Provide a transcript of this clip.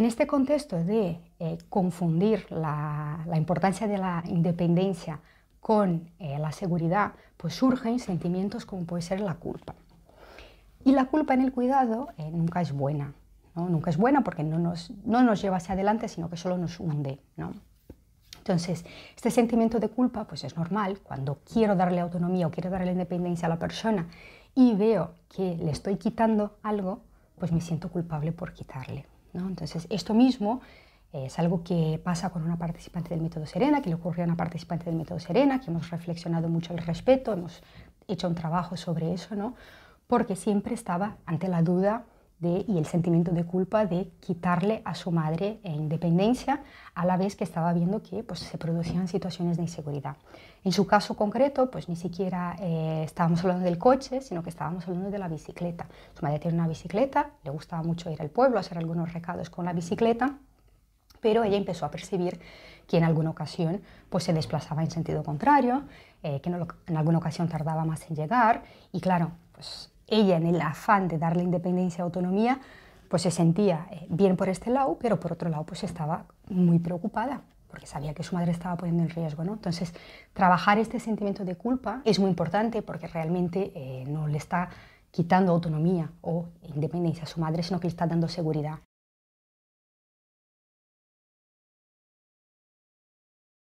En este contexto de eh, confundir la, importancia de la independencia con eh, la seguridad, pues surgen sentimientos como puede ser la culpa. Y la culpa en el cuidado eh, nunca es buena, nunca es buena porque no nos, no nos, lleva hacia adelante, sino que solo nos hunde. Entonces, este sentimiento de culpa pues es normal cuando quiero darle autonomía o quiero darle independencia a la persona y veo que le estoy quitando algo, pues me siento culpable por quitarle. Entonces, esto mismo eh, es algo que pasa con una participante del método Serena, que le ocurrió a una participante del método Serena, que hemos reflexionado mucho al respeto, hemos hecho un trabajo sobre eso, ¿no? porque siempre estaba ante la duda y el sentimiento de culpa de quitarle a su madre e independencia a la vez que estaba viendo que pues, se producían situaciones de inseguridad. En su caso concreto, pues ni siquiera eh, estábamos hablando del coche, sino que estábamos hablando de la bicicleta. Su madre tiene una bicicleta, le gustaba mucho ir al pueblo, a hacer algunos recados con la bicicleta, pero ella empezó a percibir que en alguna ocasión pues, se desplazaba en sentido contrario, eh, que en alguna ocasión tardaba más en llegar y claro, pues ella en el afán de darle independencia y autonomía, pues se sentía eh, bien por este lado, pero por otro lado pues estaba muy preocupada porque sabía que su madre estaba poniendo en riesgo. ¿no? Entonces, trabajar este sentimiento de culpa es muy importante porque realmente eh, no le está quitando autonomía o independencia a su madre, sino que le está dando seguridad.